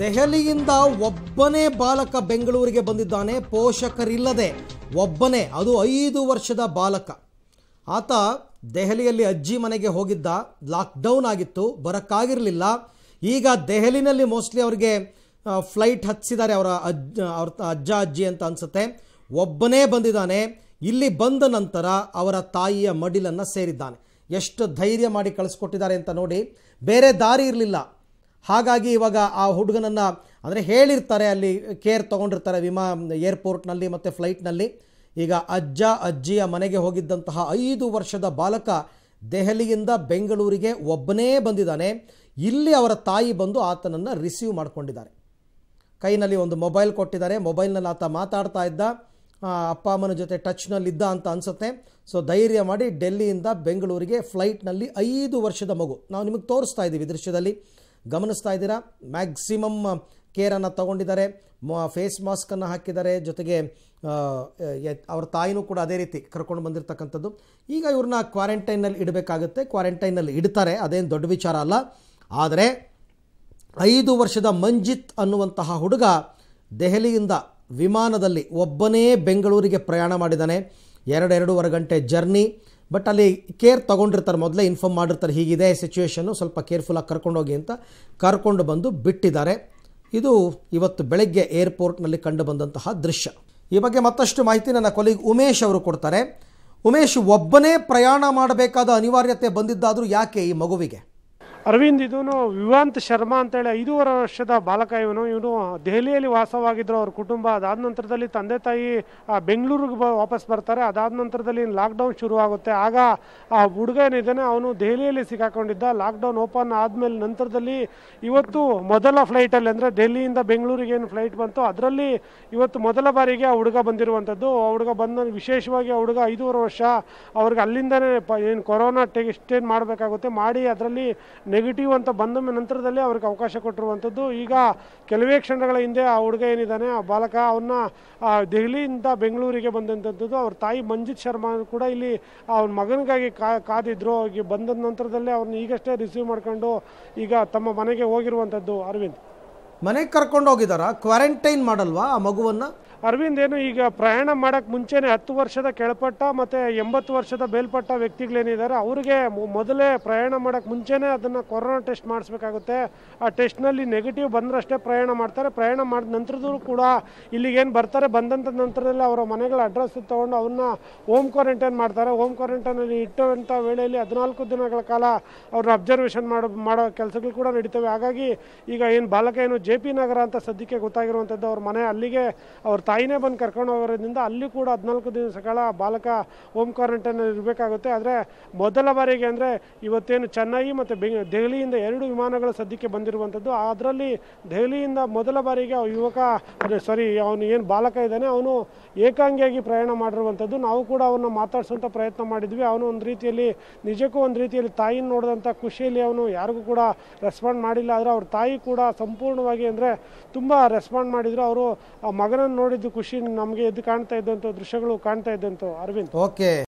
ದೆಹಲಿಯಿಂದ ಒಬ್ಬನೇ ಬಾಲಕ ಬೆಂಗಳೂರಿಗೆ ಬಂದಿದ್ದಾನೆ ಪೋಷಕರಿಲ್ಲದೆ ಒಬ್ಬನೇ ಅದು ಐದು ವರ್ಷದ ಬಾಲಕ ಆತ ದೆಹಲಿಯಲ್ಲಿ ಅಜ್ಜಿ ಮನೆಗೆ ಹೋಗಿದ್ದ ಲಾಕ್ಡೌನ್ ಆಗಿತ್ತು ಬರೋಕ್ಕಾಗಿರಲಿಲ್ಲ ಈಗ ದೆಹಲಿನಲ್ಲಿ ಮೋಸ್ಟ್ಲಿ ಅವರಿಗೆ ಫ್ಲೈಟ್ ಹತ್ತಿಸಿದ್ದಾರೆ ಅವರ ಅಜ್ಜ ಅವ್ರ ಅಜ್ಜ ಅಜ್ಜಿ ಅಂತ ಅನಿಸುತ್ತೆ ಒಬ್ಬನೇ ಬಂದಿದ್ದಾನೆ ಇಲ್ಲಿ ಬಂದ ನಂತರ ಅವರ ತಾಯಿಯ ಮಡಿಲನ್ನು ಸೇರಿದ್ದಾನೆ ಎಷ್ಟು ಧೈರ್ಯ ಮಾಡಿ ಕಳಿಸ್ಕೊಟ್ಟಿದ್ದಾರೆ ಅಂತ ನೋಡಿ ಬೇರೆ ದಾರಿ ಇರಲಿಲ್ಲ ಹಾಗಾಗಿ ಇವಾಗ ಆ ಹುಡುಗನನ್ನು ಅಂದರೆ ಹೇಳಿರ್ತಾರೆ ಅಲ್ಲಿ ಕೇರ್ ತೊಗೊಂಡಿರ್ತಾರೆ ವಿಮಾ ಏರ್ಪೋರ್ಟ್ನಲ್ಲಿ ಮತ್ತು ಫ್ಲೈಟ್ನಲ್ಲಿ ಈಗ ಅಜ್ಜ ಅಜ್ಜಿಯ ಮನೆಗೆ ಹೋಗಿದ್ದಂತಹ ಐದು ವರ್ಷದ ಬಾಲಕ ದೆಹಲಿಯಿಂದ ಬೆಂಗಳೂರಿಗೆ ಒಬ್ಬನೇ ಬಂದಿದ್ದಾನೆ ಇಲ್ಲಿ ಅವರ ತಾಯಿ ಬಂದು ಆತನನ್ನು ರಿಸೀವ್ ಮಾಡ್ಕೊಂಡಿದ್ದಾರೆ ಕೈನಲ್ಲಿ ಒಂದು ಮೊಬೈಲ್ ಕೊಟ್ಟಿದ್ದಾರೆ ಮೊಬೈಲ್ನಲ್ಲಿ ಆತ ಮಾತಾಡ್ತಾ ಇದ್ದ ಅಪ್ಪ ಅಮ್ಮನ ಜೊತೆ ಟಚ್ನಲ್ಲಿದ್ದ ಅಂತ ಅನಿಸುತ್ತೆ ಸೊ ಧೈರ್ಯ ಮಾಡಿ ಡೆಲ್ಲಿಯಿಂದ ಬೆಂಗಳೂರಿಗೆ ಫ್ಲೈಟ್ನಲ್ಲಿ ಐದು ವರ್ಷದ ಮಗು ನಾವು ನಿಮಗೆ ತೋರಿಸ್ತಾ ಇದ್ದೀವಿ ದೃಶ್ಯದಲ್ಲಿ ಗಮನಿಸ್ತಾ ಇದ್ದೀರಾ ಮ್ಯಾಕ್ಸಿಮಮ್ ಕೇರನ್ನು ತಗೊಂಡಿದ್ದಾರೆ ಫೇಸ್ ಮಾಸ್ಕನ್ನು ಹಾಕಿದ್ದಾರೆ ಜೊತೆಗೆ ಅವ್ರ ತಾಯಿನೂ ಕೂಡ ಅದೇ ರೀತಿ ಕರ್ಕೊಂಡು ಬಂದಿರತಕ್ಕಂಥದ್ದು ಈಗ ಇವ್ರನ್ನ ಕ್ವಾರಂಟೈನಲ್ಲಿ ಇಡಬೇಕಾಗುತ್ತೆ ಕ್ವಾರಂಟೈನಲ್ಲಿ ಇಡ್ತಾರೆ ಅದೇನು ದೊಡ್ಡ ವಿಚಾರ ಅಲ್ಲ ಆದರೆ ಐದು ವರ್ಷದ ಮಂಜಿತ್ ಅನ್ನುವಂತಹ ಹುಡುಗ ದೆಹಲಿಯಿಂದ ವಿಮಾನದಲ್ಲಿ ಒಬ್ಬನೇ ಬೆಂಗಳೂರಿಗೆ ಪ್ರಯಾಣ ಮಾಡಿದ್ದಾನೆ ಎರಡೆರಡೂವರೆ ಗಂಟೆ ಜರ್ನಿ ಬಟ್ ಅಲ್ಲಿ ಕೇರ್ ತೊಗೊಂಡಿರ್ತಾರೆ ಮೊದಲೇ ಇನ್ಫಾರ್ಮ್ ಮಾಡಿರ್ತಾರೆ ಹೀಗಿದೆ ಸಿಚುವೇಶನ್ನು ಸ್ವಲ್ಪ ಕೇರ್ಫುಲ್ಲಾಗಿ ಕರ್ಕೊಂಡೋಗಿ ಅಂತ ಕರ್ಕೊಂಡು ಬಂದು ಬಿಟ್ಟಿದ್ದಾರೆ ಇದು ಇವತ್ತು ಬೆಳಗ್ಗೆ ಏರ್ಪೋರ್ಟ್ನಲ್ಲಿ ಕಂಡುಬಂದಂತಹ ದೃಶ್ಯ ಈ ಬಗ್ಗೆ ಮತ್ತಷ್ಟು ಮಾಹಿತಿ ನನ್ನ ಕೊಲೀಗ್ ಉಮೇಶ್ ಅವರು ಕೊಡ್ತಾರೆ ಉಮೇಶ್ ಒಬ್ಬನೇ ಪ್ರಯಾಣ ಮಾಡಬೇಕಾದ ಅನಿವಾರ್ಯತೆ ಬಂದಿದ್ದಾದರೂ ಯಾಕೆ ಈ ಮಗುವಿಗೆ ಅರವಿಂದ್ ಇದೂನು ವಿವಾಂತ್ ಶರ್ಮಾ ಅಂತೇಳಿ ಐದೂವರೆ ವರ್ಷದ ಬಾಲಕ ಇವನು ಇವನು ದೆಹಲಿಯಲ್ಲಿ ವಾಸವಾಗಿದ್ದರು ಅವ್ರ ಕುಟುಂಬ ಅದಾದ ನಂತರದಲ್ಲಿ ತಂದೆ ತಾಯಿ ಬೆಂಗಳೂರಿಗೆ ಬ ವಾಪಸ್ ಬರ್ತಾರೆ ಅದಾದ ನಂತರದಲ್ಲಿ ಲಾಕ್ಡೌನ್ ಶುರುವಾಗುತ್ತೆ ಆಗ ಆ ಹುಡುಗ ಏನಿದ್ದಾನೆ ಅವನು ದೆಹಲಿಯಲ್ಲಿ ಸಿಕ್ಕಾಕೊಂಡಿದ್ದ ಲಾಕ್ಡೌನ್ ಓಪನ್ ಆದಮೇಲೆ ನಂತರದಲ್ಲಿ ಇವತ್ತು ಮೊದಲ ಫ್ಲೈಟಲ್ಲಿ ಅಂದರೆ ದೆಹಲಿಯಿಂದ ಬೆಂಗಳೂರಿಗೆ ಏನು ಫ್ಲೈಟ್ ಬಂತು ಅದರಲ್ಲಿ ಇವತ್ತು ಮೊದಲ ಬಾರಿಗೆ ಆ ಹುಡುಗ ಬಂದಿರುವಂಥದ್ದು ಆ ಹುಡುಗ ಬಂದ ವಿಶೇಷವಾಗಿ ಆ ಹುಡುಗ ಐದೂವರೆ ವರ್ಷ ಅವ್ರಿಗೆ ಅಲ್ಲಿಂದನೇ ಏನು ಕೊರೋನಾ ಟೆಸ್ಟ್ ಏನು ಮಾಡಬೇಕಾಗುತ್ತೆ ಮಾಡಿ ಅದರಲ್ಲಿ ನೆಗೆಟಿವ್ ಅಂತ ಬಂದ ನಂತರದಲ್ಲಿ ಅವ್ರಿಗೆ ಅವಕಾಶ ಕೊಟ್ಟಿರುವಂಥದ್ದು ಈಗ ಕೆಲವೇ ಕ್ಷಣಗಳ ಹಿಂದೆ ಆ ಹುಡುಗ ಏನಿದ್ದಾನೆ ಆ ಬಾಲಕ ಅವನ್ನ ದೆಹಲಿಯಿಂದ ಬೆಂಗಳೂರಿಗೆ ಬಂದಂಥದ್ದು ಅವ್ರ ತಾಯಿ ಮಂಜಿತ್ ಶರ್ಮಾ ಕೂಡ ಇಲ್ಲಿ ಅವ್ನ ಮಗನಿಗಾಗಿ ಕಾ ಕಾದಿದ್ರು ಹೋಗಿ ಬಂದ ನಂತರದಲ್ಲೇ ಅವ್ರನ್ನ ಈಗಷ್ಟೇ ರಿಸೀವ್ ಮಾಡ್ಕೊಂಡು ಈಗ ತಮ್ಮ ಮನೆಗೆ ಹೋಗಿರುವಂಥದ್ದು ಅರವಿಂದ್ ಮನೆಗೆ ಕರ್ಕೊಂಡು ಹೋಗಿದಾರ ಕ್ವಾರಂಟೈನ್ ಮಾಡಲ್ವಾ ಆ ಮಗುವನ್ನು ಅರವಿಂದ್ ಏನು ಈಗ ಪ್ರಯಾಣ ಮಾಡೋಕ್ಕೆ ಮುಂಚೆನೇ ಹತ್ತು ವರ್ಷದ ಕೆಳಪಟ್ಟ ಮತ್ತು ಎಂಬತ್ತು ವರ್ಷದ ಬೇಲ್ಪಟ್ಟ ವ್ಯಕ್ತಿಗಳೇನಿದ್ದಾರೆ ಅವರಿಗೆ ಮೊದಲೇ ಪ್ರಯಾಣ ಮಾಡೋಕ್ಕೆ ಮುಂಚೆನೇ ಅದನ್ನು ಕೊರೋನಾ ಟೆಸ್ಟ್ ಮಾಡಿಸ್ಬೇಕಾಗುತ್ತೆ ಆ ಟೆಸ್ಟ್ನಲ್ಲಿ ನೆಗೆಟಿವ್ ಬಂದರಷ್ಟೇ ಪ್ರಯಾಣ ಮಾಡ್ತಾರೆ ಪ್ರಯಾಣ ಮಾಡಿದ ನಂತರದೂ ಕೂಡ ಇಲ್ಲಿಗೇನು ಬರ್ತಾರೆ ಬಂದಂಥ ನಂತರದಲ್ಲಿ ಅವರ ಮನೆಗಳ ಅಡ್ರೆಸ್ ತೊಗೊಂಡು ಅವ್ರನ್ನ ಹೋಮ್ ಕ್ವಾರಂಟೈನ್ ಮಾಡ್ತಾರೆ ಹೋಮ್ ಕ್ವಾರಂಟೈನಲ್ಲಿ ಇಟ್ಟಂಥ ವೇಳೆಯಲ್ಲಿ ಹದಿನಾಲ್ಕು ದಿನಗಳ ಕಾಲ ಅವ್ರನ್ನ ಅಬ್ಸರ್ವೇಷನ್ ಮಾಡೋ ಮಾಡೋ ಕೆಲಸಗಳು ಕೂಡ ನಡೀತವೆ ಹಾಗಾಗಿ ಈಗ ಏನು ಬಾಲಕ ಏನು ಜೆ ಪಿ ನಗರ ಅಂತ ಸದ್ಯಕ್ಕೆ ಗೊತ್ತಾಗಿರುವಂಥದ್ದು ಅವ್ರ ಮನೆ ಅಲ್ಲಿಗೆ ಅವ್ರ ತಾಯಿನೇ ಬಂದು ಕರ್ಕೊಂಡು ಹೋಗೋದ್ರಿಂದ ಅಲ್ಲಿ ಕೂಡ ಹದಿನಾಲ್ಕು ದಿವಸಗಳ ಬಾಲಕ ಹೋಮ್ ಕ್ವಾರಂಟೈನಲ್ಲಿ ಇರಬೇಕಾಗುತ್ತೆ ಆದರೆ ಮೊದಲ ಬಾರಿಗೆ ಅಂದರೆ ಇವತ್ತೇನು ಚೆನ್ನೈ ಮತ್ತು ಬೆಂಗ್ ದೆಹಲಿಯಿಂದ ಎರಡು ವಿಮಾನಗಳು ಸದ್ಯಕ್ಕೆ ಬಂದಿರುವಂಥದ್ದು ಅದರಲ್ಲಿ ದೆಹಲಿಯಿಂದ ಮೊದಲ ಬಾರಿಗೆ ಯುವಕ ಸಾರಿ ಅವನು ಏನು ಬಾಲಕ ಇದ್ದಾನೆ ಅವನು ಏಕಾಂಗಿಯಾಗಿ ಪ್ರಯಾಣ ಮಾಡಿರುವಂಥದ್ದು ನಾವು ಕೂಡ ಅವನ್ನ ಮಾತಾಡಿಸೋಂಥ ಪ್ರಯತ್ನ ಮಾಡಿದ್ವಿ ಅವನು ಒಂದು ರೀತಿಯಲ್ಲಿ ನಿಜಕ್ಕೂ ಒಂದು ರೀತಿಯಲ್ಲಿ ತಾಯಿನ ನೋಡಿದಂಥ ಖುಷಿಯಲ್ಲಿ ಅವನು ಯಾರಿಗೂ ಕೂಡ ರೆಸ್ಪಾಂಡ್ ಮಾಡಿಲ್ಲ ಆದರೆ ಅವ್ರ ತಾಯಿ ಕೂಡ ಸಂಪೂರ್ಣವಾಗಿ ಅಂದರೆ ತುಂಬ ರೆಸ್ಪಾಂಡ್ ಮಾಡಿದರು ಅವರು ಆ ಮಗನನ್ನು ನೋಡಿ ಮಾಡಿದ್ದು ಖುಷಿ ನಮಗೆ ಎದ್ದು ಕಾಣ್ತಾ ಇದ್ದಂಥ ದೃಶ್ಯಗಳು ಕಾಣ್ತಾ ಇದ್ದಂಥ ಅರವಿಂದ್ ಓಕೆ